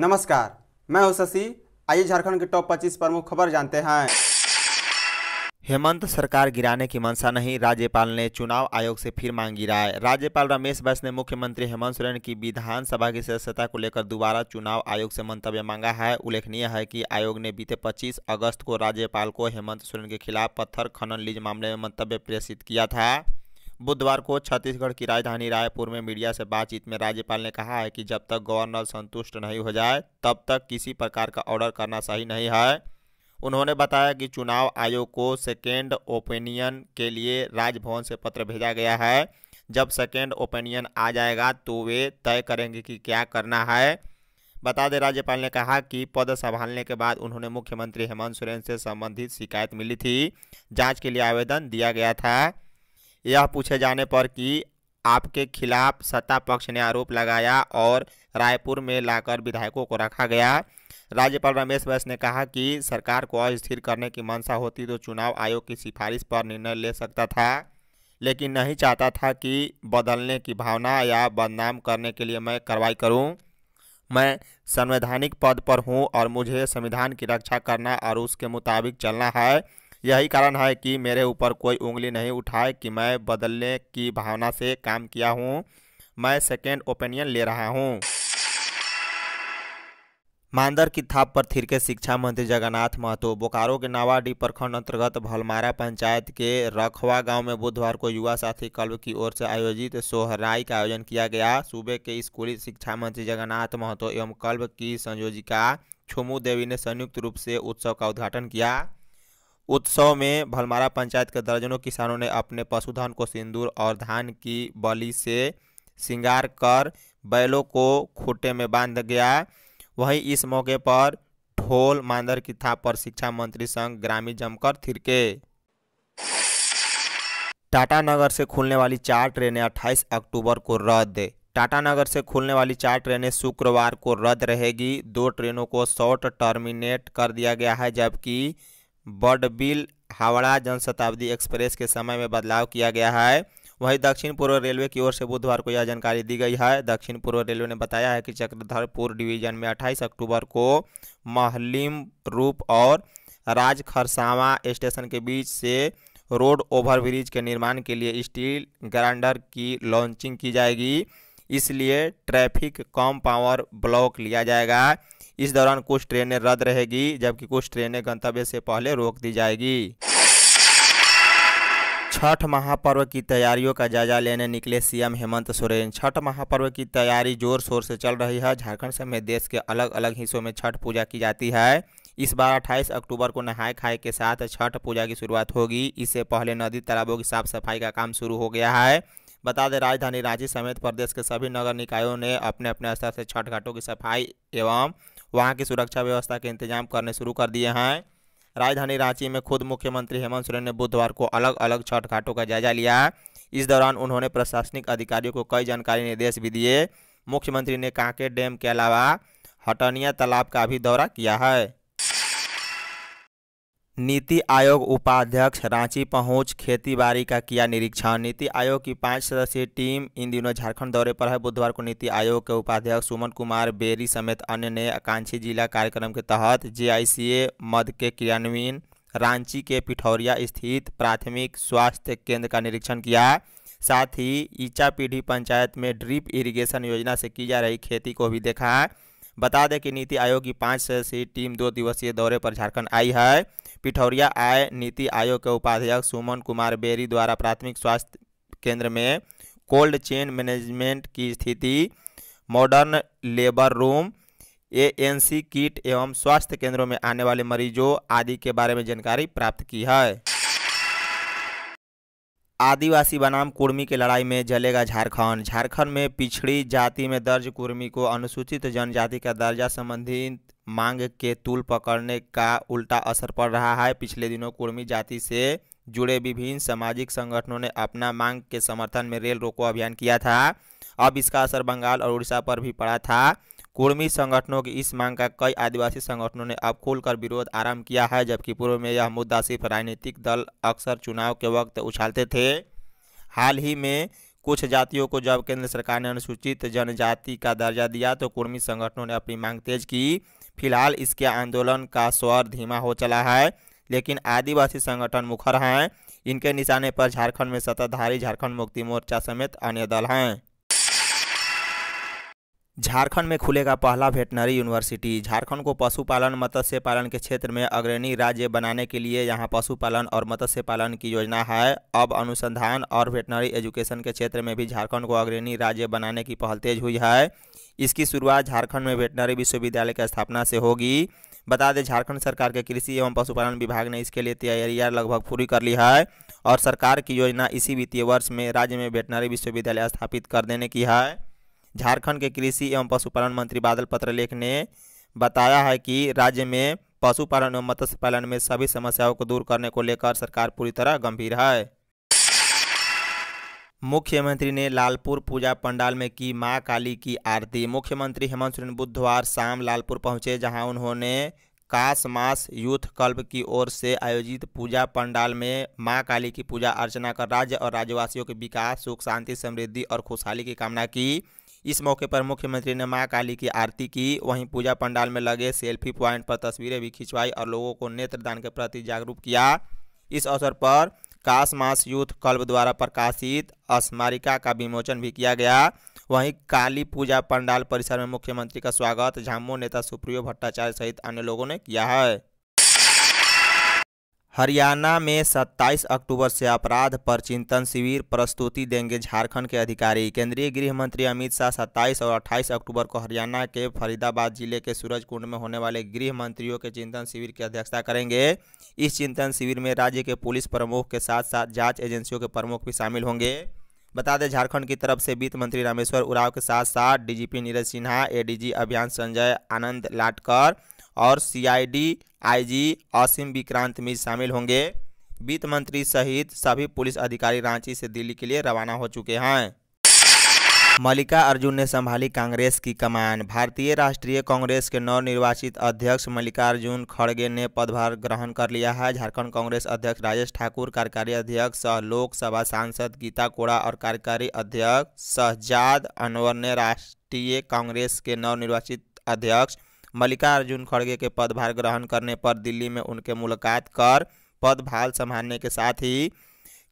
नमस्कार मैं हूं शशि आइए झारखंड के टॉप 25 प्रमुख खबर जानते हैं हेमंत सरकार गिराने की मंशा नहीं राज्यपाल ने चुनाव आयोग से फिर मांगी राय राज्यपाल रमेश बैस ने मुख्यमंत्री हेमंत सोरेन की विधानसभा की सदस्यता को लेकर दोबारा चुनाव आयोग से मंतव्य मांगा है उल्लेखनीय है कि आयोग ने बीते 25 अगस्त को राज्यपाल को हेमंत सोरेन के खिलाफ पत्थर खनन लीज मामले में मंतव्य प्रेषित किया था बुधवार को छत्तीसगढ़ की राजधानी रायपुर में मीडिया से बातचीत में राज्यपाल ने कहा है कि जब तक गवर्नर संतुष्ट नहीं हो जाए तब तक किसी प्रकार का ऑर्डर करना सही नहीं है उन्होंने बताया कि चुनाव आयोग को सेकेंड ओपिनियन के लिए राजभवन से पत्र भेजा गया है जब सेकेंड ओपिनियन आ जाएगा तो वे तय करेंगे कि क्या करना है बता दें राज्यपाल ने कहा कि पद संभालने के बाद उन्होंने मुख्यमंत्री हेमंत सोरेन से संबंधित शिकायत मिली थी जांच के लिए आवेदन दिया गया था यह पूछे जाने पर कि आपके खिलाफ सत्ता पक्ष ने आरोप लगाया और रायपुर में लाकर विधायकों को रखा गया राज्यपाल रमेश बैस ने कहा कि सरकार को अस्थिर करने की मंशा होती तो चुनाव आयोग की सिफारिश पर निर्णय ले सकता था लेकिन नहीं चाहता था कि बदलने की भावना या बदनाम करने के लिए मैं कार्रवाई करूं। मैं संवैधानिक पद पर हूं और मुझे संविधान की रक्षा करना और उसके मुताबिक चलना है यही कारण है कि मेरे ऊपर कोई उंगली नहीं उठाए कि मैं बदलने की भावना से काम किया हूँ मैं सेकेंड ओपिनियन ले रहा हूँ मांदर की थाप पर थिरके शिक्षा मंत्री जगन्नाथ महतो बोकारो के नावाडी प्रखंड अंतर्गत भलमारा पंचायत के रखवा गांव में बुधवार को युवा साथी क्लब की ओर से आयोजित सोहराई का आयोजन किया गया सूबे के स्कूली शिक्षा मंत्री जगन्नाथ महतो एवं क्लब की संयोजिका छुमू देवी ने संयुक्त रूप से उत्सव का उद्घाटन किया उत्सव में भलमारा पंचायत के दर्जनों किसानों ने अपने पशुधन को सिंदूर और धान की बलि से श्रृंगार कर बैलों को खूटे में बांध गया वहीं इस मौके पर ढोल मांदर की थाप पर शिक्षा मंत्री संघ ग्रामीण जमकर थिरके टाटा नगर से खुलने वाली चार ट्रेनें 28 अक्टूबर को रद्द टाटानगर से खुलने वाली चार ट्रेनें शुक्रवार को रद्द रहेगी दो ट्रेनों को शॉर्ट टर्मिनेट कर दिया गया है जबकि बडबिल हावड़ा जनशताब्दी एक्सप्रेस के समय में बदलाव किया गया है वहीं दक्षिण पूर्व रेलवे की ओर से बुधवार को यह जानकारी दी गई है दक्षिण पूर्व रेलवे ने बताया है कि चक्रधरपुर डिवीजन में 28 अक्टूबर को महलिम रूप और राज खरसावा स्टेशन के बीच से रोड ओवरब्रिज के निर्माण के लिए स्टील ग्राइंडर की लॉन्चिंग की जाएगी इसलिए ट्रैफिक कम पावर ब्लॉक लिया जाएगा इस दौरान कुछ ट्रेनें रद्द रहेगी जबकि कुछ ट्रेनें गंतव्य से पहले रोक दी जाएगी छठ महापर्व की तैयारियों का जायजा लेने निकले सीएम हेमंत सोरेन छठ महापर्व की तैयारी जोर शोर से चल रही है झारखंड समेत देश के अलग अलग हिस्सों में छठ पूजा की जाती है इस बार 28 अक्टूबर को नहाए खाए के साथ छठ पूजा की शुरुआत होगी इससे पहले नदी तालाबों की साफ सफाई का काम शुरू हो गया है बता दें राजधानी रांची समेत प्रदेश के सभी नगर निकायों ने अपने अपने स्तर से छठ घाटों की सफाई एवं वहाँ की सुरक्षा व्यवस्था के इंतजाम करने शुरू कर दिए हैं राजधानी रांची में खुद मुख्यमंत्री हेमंत सोरेन ने बुधवार को अलग अलग छठ घाटों का जायजा लिया इस दौरान उन्होंने प्रशासनिक अधिकारियों को कई जानकारी निर्देश भी दिए मुख्यमंत्री ने कांके डैम के अलावा हटनिया तालाब का भी दौरा किया है नीति आयोग उपाध्यक्ष रांची पहुंच खेतीबाड़ी का किया निरीक्षण नीति आयोग की पांच सदस्यीय टीम इन दिनों झारखंड दौरे पर है बुधवार को नीति आयोग के उपाध्यक्ष सुमन कुमार बेरी समेत अन्य ने आकांक्षी जिला कार्यक्रम के तहत जेआईसीए मद के क्रियान्वयन रांची के पिठौरिया स्थित प्राथमिक स्वास्थ्य केंद्र का निरीक्षण किया साथ ही ईचा पीढ़ी पंचायत में ड्रिप इरिगेशन योजना से की जा रही खेती को भी देखा बता दें कि नीति आयोग की पाँच सदस्यीय टीम दो दिवसीय दौरे पर झारखंड आई है पिठौरिया आय नीति आयोग के उपाध्यक्ष सुमन कुमार बेरी द्वारा प्राथमिक स्वास्थ्य केंद्र में कोल्ड चेन मैनेजमेंट की स्थिति modern labour room ANC kit एवं स्वास्थ्य केंद्रों में आने वाले मरीजों आदि के बारे में जानकारी प्राप्त की है आदिवासी बनाम कुर्मी की लड़ाई में जलेगा झारखंड झारखंड में पिछड़ी जाति में दर्ज कुर्मी को अनुसूचित जनजाति का दर्जा संबंधित मांग के तूल पकड़ने का उल्टा असर पड़ रहा है पिछले दिनों कुर्मी जाति से जुड़े विभिन्न सामाजिक संगठनों ने अपना मांग के समर्थन में रेल रोको अभियान किया था अब इसका असर बंगाल और उड़ीसा पर भी पड़ा था कुर्मी संगठनों की इस मांग का कई आदिवासी संगठनों ने अब खुलकर विरोध आरंभ किया है जबकि पूर्व में यह मुद्दा सिर्फ राजनीतिक दल अक्सर चुनाव के वक्त उछालते थे हाल ही में कुछ जातियों को जब केंद्र सरकार ने अनुसूचित जनजाति का दर्जा दिया तो कुर्मी संगठनों ने अपनी मांग तेज की फिलहाल इसके आंदोलन का स्वर धीमा हो चला है लेकिन आदिवासी संगठन मुखर हैं इनके निशाने पर झारखंड में सत्ताधारी झारखंड मुक्ति मोर्चा समेत अन्य दल हैं झारखंड में खुलेगा पहला वेटनरी यूनिवर्सिटी झारखंड को पशुपालन मत्स्य पालन के क्षेत्र में अग्रणी राज्य बनाने के लिए यहां पशुपालन और मत्स्य पालन की योजना है अब अनुसंधान और वेटनरी एजुकेशन के क्षेत्र में भी झारखंड को अग्रणी राज्य बनाने की पहल तेज हुई है इसकी शुरुआत झारखंड में वेटनरी विश्वविद्यालय की स्थापना से होगी बता दें झारखंड सरकार के कृषि एवं पशुपालन विभाग ने इसके लिए तैयारियाँ लगभग पूरी कर ली है और सरकार की योजना इसी वित्तीय वर्ष में राज्य में वेटनरी विश्वविद्यालय स्थापित कर देने की है झारखंड के कृषि एवं पशुपालन मंत्री बादल पत्रलेख ने बताया है कि राज्य में पशुपालन एवं मत्स्य पालन में सभी समस्याओं को दूर करने को लेकर सरकार पूरी तरह गंभीर है मुख्यमंत्री ने लालपुर पूजा पंडाल में की मां काली की आरती मुख्यमंत्री हेमंत सोरेन बुधवार शाम लालपुर पहुंचे जहां उन्होंने काश मास यूथ क्लब की ओर से आयोजित पूजा पंडाल में मां काली की पूजा अर्चना कर राज्य और राज्यवासियों के विकास सुख शांति समृद्धि और खुशहाली की कामना की इस मौके पर मुख्यमंत्री ने मां काली की आरती की वहीं पूजा पंडाल में लगे सेल्फी पॉइंट पर तस्वीरें भी खिंचवाई और लोगों को नेत्रदान के प्रति जागरूक किया इस अवसर पर काश मास यूथ क्लब द्वारा प्रकाशित स्मारिका का विमोचन भी किया गया वहीं काली पूजा पंडाल परिसर में मुख्यमंत्री का स्वागत झामो नेता सुप्रियो भट्टाचार्य सहित अन्य लोगों ने किया है हरियाणा में 27 अक्टूबर से अपराध पर चिंतन शिविर प्रस्तुति देंगे झारखंड के अधिकारी केंद्रीय गृह मंत्री अमित शाह 27 और 28 अक्टूबर को हरियाणा के फरीदाबाद जिले के सूरजकुंड में होने वाले गृह मंत्रियों के चिंतन शिविर की अध्यक्षता करेंगे इस चिंतन शिविर में राज्य के पुलिस प्रमुख के साथ साथ जाँच एजेंसियों के प्रमुख भी शामिल होंगे बता दें झारखंड की तरफ से वित्त मंत्री रामेश्वर उराव के साथ साथ डीजीपी नीरज सिन्हा एडीजी अभियान संजय आनंद लाटकर और सीआईडी आईजी असीम विक्रांत मिश शामिल होंगे वित्त मंत्री सहित सभी पुलिस अधिकारी रांची से दिल्ली के लिए रवाना हो चुके हैं मल्लिका अर्जुन ने संभाली कांग्रेस की कमान भारतीय राष्ट्रीय कांग्रेस के नवनिर्वाचित अध्यक्ष मल्लिका अर्जुन खड़गे ने पदभार ग्रहण कर लिया है झारखंड कांग्रेस अध्यक्ष राजेश ठाकुर कार्यकारी अध्यक्ष सह लोकसभा सांसद गीता कोड़ा और कार्यकारी अध्यक्ष शहजाद अनवर ने राष्ट्रीय कांग्रेस के नवनिर्वाचित अध्यक्ष मल्लिकार्जुन खड़गे के पदभार ग्रहण करने पर दिल्ली में उनके मुलाकात कर पदभार संभालने के साथ ही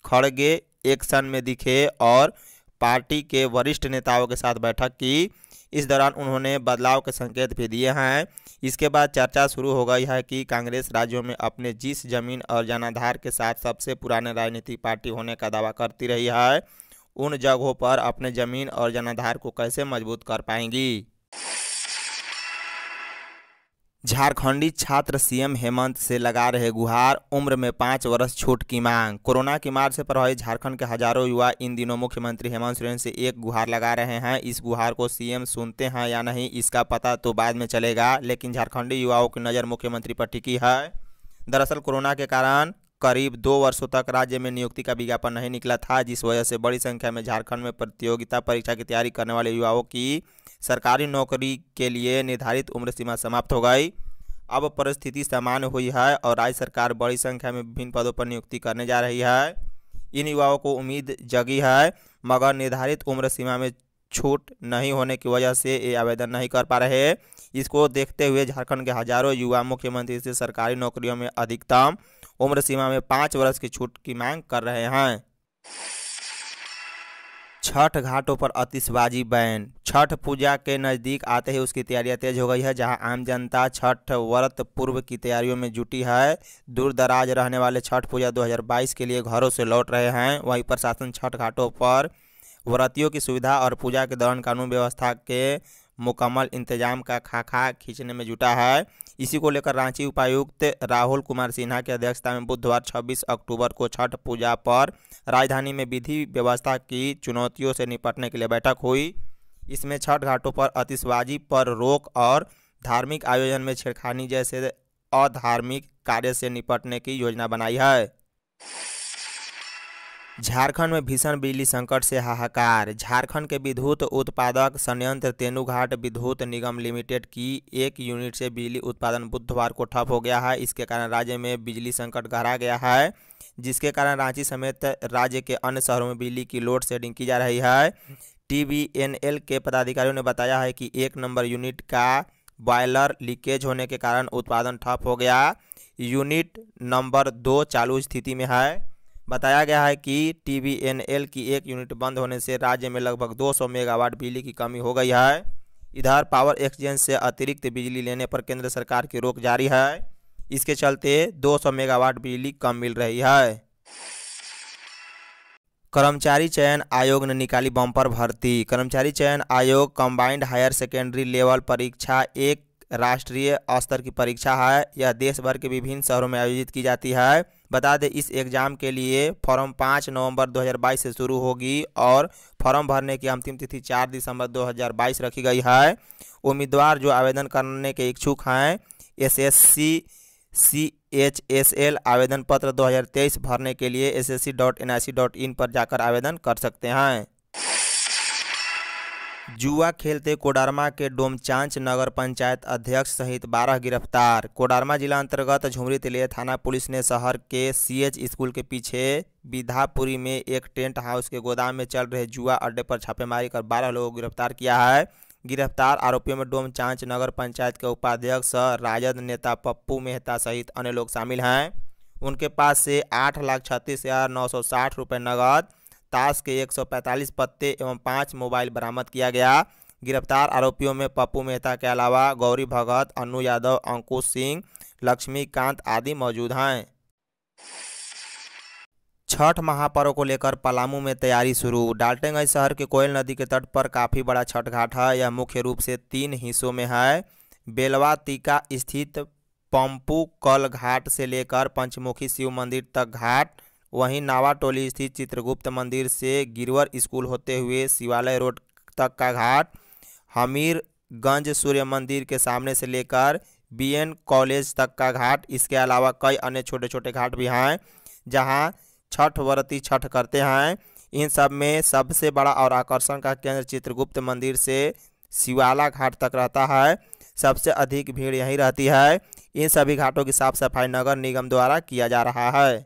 खड़गे एक्शन में दिखे और पार्टी के वरिष्ठ नेताओं के साथ बैठक की इस दौरान उन्होंने बदलाव के संकेत भी दिए हैं इसके बाद चर्चा शुरू हो गई है कि कांग्रेस राज्यों में अपने जिस जमीन और जनाधार के साथ सबसे पुराने राजनीतिक पार्टी होने का दावा करती रही है उन जगहों पर अपने जमीन और जनाधार को कैसे मजबूत कर पाएंगी झारखंडी छात्र सीएम हेमंत से लगा रहे गुहार उम्र में पाँच वर्ष छूट की मांग कोरोना की मार से प्रभावित झारखंड के हजारों युवा इन दिनों मुख्यमंत्री हेमंत सोरेन से एक गुहार लगा रहे हैं इस गुहार को सीएम सुनते हैं या नहीं इसका पता तो बाद में चलेगा लेकिन झारखंडी युवाओं की नज़र मुख्यमंत्री पर टिकी है दरअसल कोरोना के कारण करीब दो वर्षों तक राज्य में नियुक्ति का विज्ञापन नहीं निकला था जिस वजह से बड़ी संख्या में झारखंड में प्रतियोगिता परीक्षा की तैयारी करने वाले युवाओं की सरकारी नौकरी के लिए निर्धारित उम्र सीमा समाप्त हो गई अब परिस्थिति सामान्य हुई है और राज्य सरकार बड़ी संख्या में विभिन्न पदों पर नियुक्ति करने जा रही है इन युवाओं को उम्मीद जगी है मगर निर्धारित उम्र सीमा में छूट नहीं होने की वजह से ये आवेदन नहीं कर पा रहे इसको देखते हुए झारखंड के हजारों युवा मुख्यमंत्री से सरकारी नौकरियों में अधिकतम उम्र सीमा में पाँच वर्ष की छूट की मांग कर रहे हैं छठ घाटों पर आतिशबाजी बैन छठ पूजा के नज़दीक आते ही उसकी तैयारियां तेज हो गई है जहां आम जनता छठ व्रत पूर्व की तैयारियों में जुटी है दूर दराज रहने वाले छठ पूजा 2022 के लिए घरों से लौट रहे हैं वहीं प्रशासन छठ घाटों पर व्रतियों की सुविधा और पूजा के दौरान कानून व्यवस्था के मुकम्मल इंतजाम का खाखा खींचने में जुटा है इसी को लेकर रांची उपायुक्त राहुल कुमार सिन्हा की अध्यक्षता में बुधवार 26 अक्टूबर को छठ पूजा पर राजधानी में विधि व्यवस्था की चुनौतियों से निपटने के लिए बैठक हुई इसमें छठ घाटों पर आतिशबाजी पर रोक और धार्मिक आयोजन में छेड़खानी जैसे अधार्मिक कार्य से निपटने की योजना बनाई है झारखंड में भीषण बिजली संकट से हाहाकार झारखंड के विद्युत उत्पादक संयंत्र तेनुघाट विद्युत निगम लिमिटेड की एक यूनिट से बिजली उत्पादन बुधवार को ठप हो गया है इसके कारण राज्य में बिजली संकट गहरा गया है जिसके कारण रांची समेत राज्य के अन्य शहरों में बिजली की लोड शेडिंग की जा रही है टी के पदाधिकारियों ने बताया है कि एक नंबर यूनिट का बॉयलर लीकेज होने के कारण उत्पादन ठप हो गया यूनिट नंबर दो चालू स्थिति में है बताया गया है कि टी की एक यूनिट बंद होने से राज्य में लगभग 200 मेगावाट बिजली की कमी हो गई है इधर पावर एक्सचेंज से अतिरिक्त बिजली लेने पर केंद्र सरकार की रोक जारी है इसके चलते 200 मेगावाट बिजली कम मिल रही है कर्मचारी चयन आयोग ने निकाली बम्पर भर्ती कर्मचारी चयन आयोग कंबाइंड हायर सेकेंडरी लेवल परीक्षा एक राष्ट्रीय स्तर की परीक्षा है यह देश भर के विभिन्न शहरों में आयोजित की जाती है बता दें इस एग्ज़ाम के लिए फॉर्म पाँच नवंबर 2022 से शुरू होगी और फॉर्म भरने की अंतिम तिथि चार दिसंबर 2022 रखी गई है उम्मीदवार जो आवेदन करने के इच्छुक हैं S S C C H S L आवेदन पत्र 2023 भरने के लिए S S C dot N I C dot in पर जाकर आवेदन कर सकते हैं जुआ खेलते कोडरमा के डोमचांच नगर पंचायत अध्यक्ष सहित 12 गिरफ्तार कोडरमा जिला अंतर्गत झुमरी तिले थाना पुलिस ने शहर के सीएच स्कूल के पीछे विधापुरी में एक टेंट हाउस के गोदाम में चल रहे जुआ अड्डे पर छापेमारी कर 12 लोगों को गिरफ्तार किया है गिरफ्तार आरोपियों में डोमचांच नगर पंचायत के उपाध्यक्ष राजद नेता पप्पू मेहता सहित अन्य लोग शामिल हैं उनके पास से आठ लाख छत्तीस हज़ार नौ सौ साठ रुपये नगद ताश के 145 पत्ते एवं पाँच मोबाइल बरामद किया गया गिरफ्तार आरोपियों में पप्पू मेहता के अलावा गौरी भगत अनु यादव अंकुश सिंह लक्ष्मीकांत आदि मौजूद हैं छठ महापर्व को लेकर पलामू में तैयारी शुरू डाल्टेगंज शहर के कोयल नदी के तट पर काफ़ी बड़ा छठ घाट है यह मुख्य रूप से तीन हिस्सों में है बेलवा टीका स्थित पंपू कल घाट से लेकर पंचमुखी शिव मंदिर तक घाट वहीं नावाटोली स्थित चित्रगुप्त मंदिर से गिरवर स्कूल होते हुए शिवालय रोड तक का घाट हमीरगंज सूर्य मंदिर के सामने से लेकर बीएन कॉलेज तक का घाट इसके अलावा कई अन्य छोटे छोटे घाट भी हैं जहां छठ व्रती छठ करते हैं इन सब में सबसे बड़ा और आकर्षण का केंद्र चित्रगुप्त मंदिर से शिवाला घाट तक रहता है सबसे अधिक भीड़ यहीं रहती है इन सभी घाटों की साफ सफाई नगर निगम द्वारा किया जा रहा है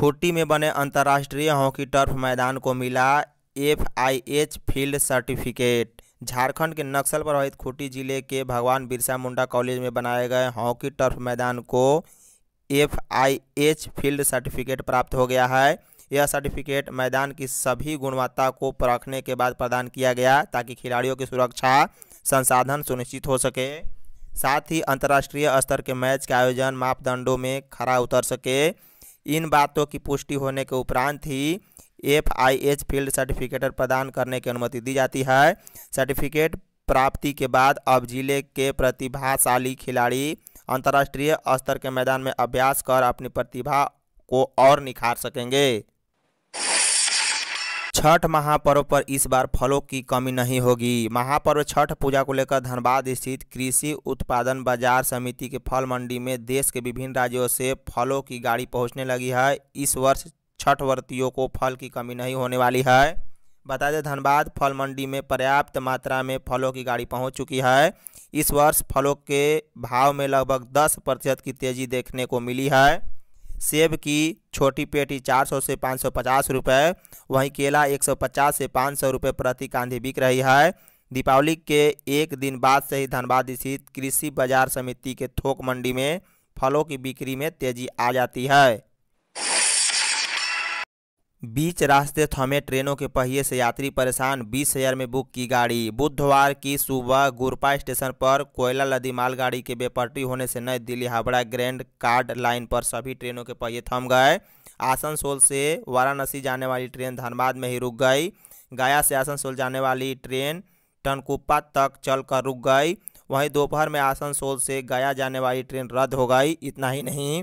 खूंटी में बने अंतर्राष्ट्रीय हॉकी टर्फ मैदान को मिला एच फील्ड सर्टिफिकेट झारखंड के नक्सल प्रभावित खूंटी जिले के भगवान बिरसा मुंडा कॉलेज में बनाए गए हॉकी टर्फ मैदान को F I H field certificate प्राप्त हो गया है यह सर्टिफिकेट मैदान की सभी गुणवत्ता को परखने के बाद प्रदान किया गया ताकि खिलाड़ियों की सुरक्षा संसाधन सुनिश्चित हो सके साथ ही अंतर्राष्ट्रीय स्तर के मैच के आयोजन मापदंडों में खरा उतर सके इन बातों की पुष्टि होने के उपरांत ही F I H field certificate प्रदान करने की अनुमति दी जाती है सर्टिफिकेट प्राप्ति के बाद अब जिले के प्रतिभाशाली खिलाड़ी अंतर्राष्ट्रीय स्तर के मैदान में अभ्यास कर अपनी प्रतिभा को और निखार सकेंगे छठ महापर्व पर इस बार फलों की कमी नहीं होगी महापर्व छठ पूजा को लेकर धनबाद स्थित कृषि उत्पादन बाजार समिति के फल मंडी में देश के विभिन्न राज्यों से फलों की गाड़ी पहुंचने लगी है इस वर्ष छठ व्रतियों को फल की कमी नहीं होने वाली है बता दें धनबाद फल मंडी में पर्याप्त मात्रा में फलों की गाड़ी पहुँच चुकी है इस वर्ष फलों के भाव में लगभग दस प्रतिशत की तेजी देखने को मिली है सेब की छोटी पेटी 400 से 550 रुपए वहीं केला 150 से 500 रुपए प्रति कांधी बिक रही है दीपावली के एक दिन बाद से ही धनबाद स्थित कृषि बाजार समिति के थोक मंडी में फलों की बिक्री में तेजी आ जाती है बीच रास्ते थमे ट्रेनों के पहिए से यात्री परेशान बीस हजार में बुक की गाड़ी बुधवार की सुबह गुरपा स्टेशन पर कोयला लदी मालगाड़ी के बेपटरी होने से New Delhi Howrah grand chord line पर सभी ट्रेनों के पहिए थम गए आसनसोल से वाराणसी जाने वाली ट्रेन धनबाद में ही रुक गई गया से आसनसोल जाने वाली ट्रेन टनकुप्पा तक चल कर रुक गई वहीं दोपहर में आसनसोल से गया जाने वाली ट्रेन रद्द हो गई इतना ही नहीं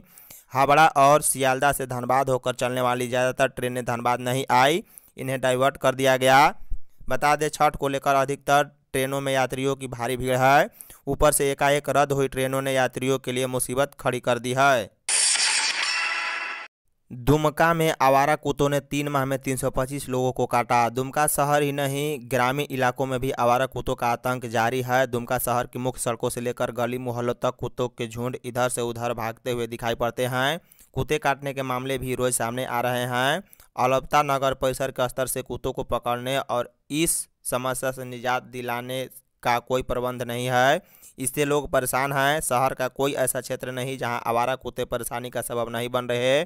हावड़ा और सियालदा से धनबाद होकर चलने वाली ज़्यादातर ट्रेनें धनबाद नहीं आई इन्हें डाइवर्ट कर दिया गया बता दें छठ को लेकर अधिकतर ट्रेनों में यात्रियों की भारी भीड़ है ऊपर से एकाएक रद्द हुई ट्रेनों ने यात्रियों के लिए मुसीबत खड़ी कर दी है दुमका में आवारा कुत्तों ने तीन माह में 325 लोगों को काटा दुमका शहर ही नहीं ग्रामीण इलाकों में भी आवारा कुत्तों का आतंक जारी है दुमका शहर की मुख्य सड़कों से लेकर गली मोहल्लों तक कुत्तों के झुंड इधर से उधर भागते हुए दिखाई पड़ते हैं कुत्ते काटने के मामले भी रोज सामने आ रहे हैं अलबता नगर परिसर के स्तर से कुत्तों को पकड़ने और इस समस्या से निजात दिलाने का कोई प्रबंध नहीं है इससे लोग परेशान हैं शहर का कोई ऐसा क्षेत्र नहीं जहाँ आवारा कुत्ते परेशानी का सबब नहीं बन रहे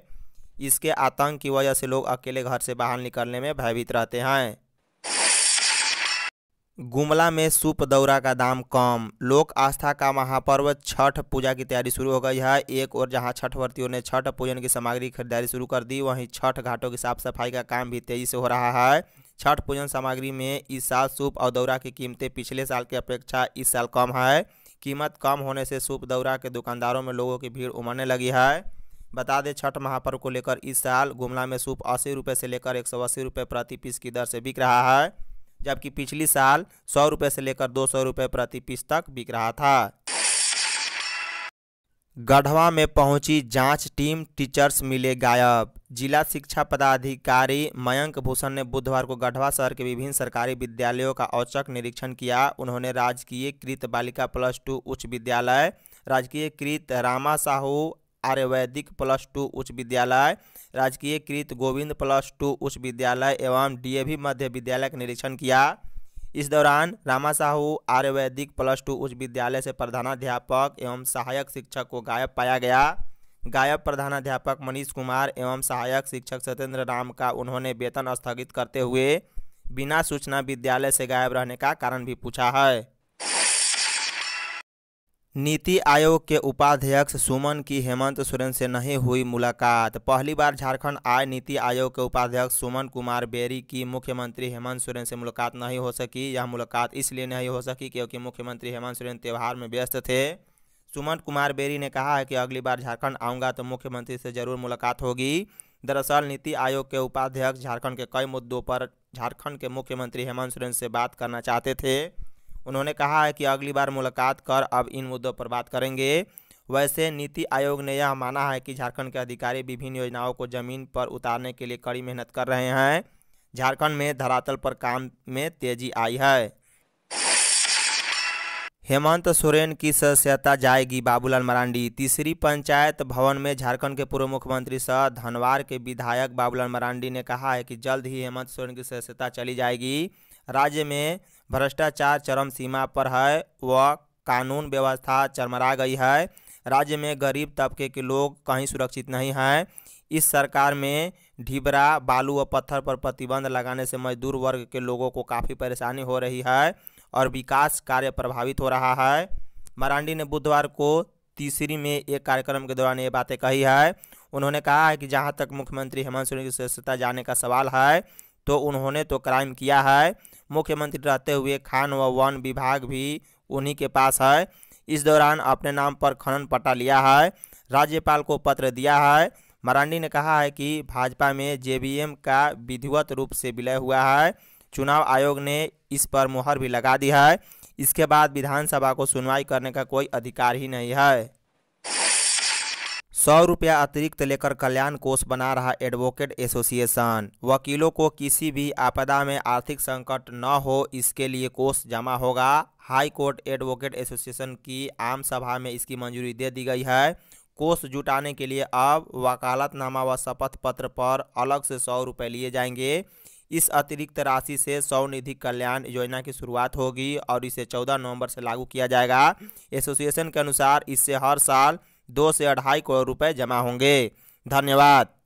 इसके आतंक की वजह से लोग अकेले घर से बाहर निकलने में भयभीत रहते हैं गुमला में सूप दौरा का दाम कम लोक आस्था का महापर्व छठ पूजा की तैयारी शुरू हो गई है एक और जहां छठ व्रतियों ने छठ पूजन की सामग्री खरीदारी शुरू कर दी वहीं छठ घाटों की साफ सफाई का काम भी तेजी से हो रहा है छठ पूजन सामग्री में इस साल सूप और दौरा की कीमतें पिछले साल की अपेक्षा इस साल कम है कीमत कम होने से सूप दौरा के दुकानदारों में लोगों की भीड़ उमड़ने लगी है बता दें छठ महापर्व को लेकर इस साल गुमला में सूप अस्सी रुपये से लेकर एक सौ अस्सी रुपये प्रति पीस की दर से बिक रहा है जबकि पिछली साल सौ रुपये से लेकर दो सौ रुपये प्रति पीस तक बिक रहा था गढ़वा में पहुंची जांच टीम टीचर्स मिले गायब जिला शिक्षा पदाधिकारी मयंक भूषण ने बुधवार को गढ़वा शहर के विभिन्न सरकारी विद्यालयों का औचक निरीक्षण किया उन्होंने राजकीय कृत बालिका प्लस टू उच्च विद्यालय राजकीय कृत रामा साहू आयुर्वैदिक प्लस टू उच्च विद्यालय राजकीय कृत गोविंद प्लस टू उच्च विद्यालय एवं डीएवी मध्य विद्यालय का निरीक्षण किया इस दौरान रामा साहू आयुर्वैदिक प्लस टू उच्च विद्यालय से प्रधानाध्यापक एवं सहायक शिक्षक को गायब पाया गया गायब प्रधानाध्यापक मनीष कुमार एवं सहायक शिक्षक सत्येंद्र राम का उन्होंने वेतन स्थगित करते हुए बिना सूचना विद्यालय से गायब रहने का कारण भी पूछा है नीति आयोग के उपाध्यक्ष सुमन की हेमंत सोरेन से नहीं हुई मुलाकात पहली बार झारखंड आय नीति आयोग के उपाध्यक्ष सुमन कुमार बेरी की मुख्यमंत्री हेमंत सोरेन से मुलाकात नहीं हो सकी यह मुलाकात इसलिए नहीं हो सकी क्योंकि मुख्यमंत्री हेमंत सोरेन त्यौहार में व्यस्त थे सुमन कुमार बेरी ने कहा है कि अगली बार झारखंड आऊँगा तो मुख्यमंत्री से जरूर मुलाकात होगी दरअसल नीति आयोग के उपाध्यक्ष झारखंड के कई मुद्दों पर झारखंड के मुख्यमंत्री हेमंत सोरेन से बात करना चाहते थे उन्होंने कहा है कि अगली बार मुलाकात कर अब इन मुद्दों पर बात करेंगे वैसे नीति आयोग ने यह माना है कि झारखंड के अधिकारी विभिन्न योजनाओं को जमीन पर उतारने के लिए कड़ी मेहनत कर रहे हैं झारखंड में धरातल पर काम में तेजी आई है हेमंत सोरेन की सदस्यता जाएगी बाबूलाल मरांडी तीसरी पंचायत भवन में झारखंड के पूर्व मुख्यमंत्री सह धनवार के विधायक बाबूलाल मरांडी ने कहा है कि जल्द ही हेमंत सोरेन की सदस्यता चली जाएगी राज्य में भ्रष्टाचार चरम सीमा पर है व कानून व्यवस्था चरमरा गई है राज्य में गरीब तबके के लोग कहीं सुरक्षित नहीं हैं इस सरकार में ढिबरा बालू व पत्थर पर प्रतिबंध लगाने से मजदूर वर्ग के लोगों को काफ़ी परेशानी हो रही है और विकास कार्य प्रभावित हो रहा है मरांडी ने बुधवार को तीसरी में एक कार्यक्रम के दौरान ये बातें कही है उन्होंने कहा है कि जहाँ तक मुख्यमंत्री हेमंत सोरेन की सदस्यता जाने का सवाल है तो उन्होंने तो क्राइम किया है मुख्यमंत्री रहते हुए खान व वन विभाग भी उन्हीं के पास है इस दौरान अपने नाम पर खनन पट्टा लिया है राज्यपाल को पत्र दिया है मरांडी ने कहा है कि भाजपा में जेबीएम का विधिवत रूप से विलय हुआ है चुनाव आयोग ने इस पर मुहर भी लगा दी है इसके बाद विधानसभा को सुनवाई करने का कोई अधिकार ही नहीं है सौ रुपया अतिरिक्त लेकर कल्याण कोष बना रहा एडवोकेट एसोसिएशन वकीलों को किसी भी आपदा में आर्थिक संकट न हो इसके लिए कोष जमा होगा हाई कोर्ट एडवोकेट एसोसिएशन की आम सभा में इसकी मंजूरी दे दी गई है कोष जुटाने के लिए अब वकालतनामा व शपथ पत्र पर अलग से सौ रुपये लिए जाएंगे इस अतिरिक्त राशि से स्वनिधि कल्याण योजना की शुरुआत होगी और इसे 14 नवंबर से लागू किया जाएगा एसोसिएशन के अनुसार इससे हर साल दो से अढ़ाई करोड़ रुपए जमा होंगे धन्यवाद